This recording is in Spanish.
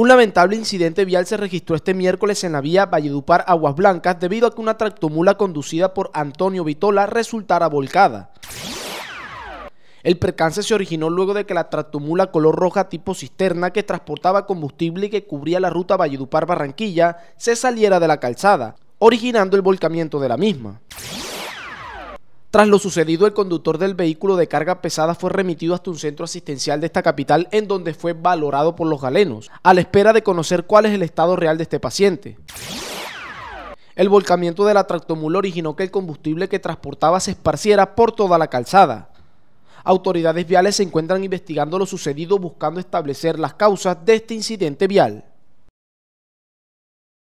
Un lamentable incidente vial se registró este miércoles en la vía Valledupar Aguas Blancas debido a que una tractomula conducida por Antonio Vitola resultara volcada. El percance se originó luego de que la tractomula color roja tipo cisterna que transportaba combustible y que cubría la ruta Valledupar-Barranquilla se saliera de la calzada, originando el volcamiento de la misma. Tras lo sucedido, el conductor del vehículo de carga pesada fue remitido hasta un centro asistencial de esta capital en donde fue valorado por los galenos, a la espera de conocer cuál es el estado real de este paciente. El volcamiento de la tractomula originó que el combustible que transportaba se esparciera por toda la calzada. Autoridades viales se encuentran investigando lo sucedido buscando establecer las causas de este incidente vial.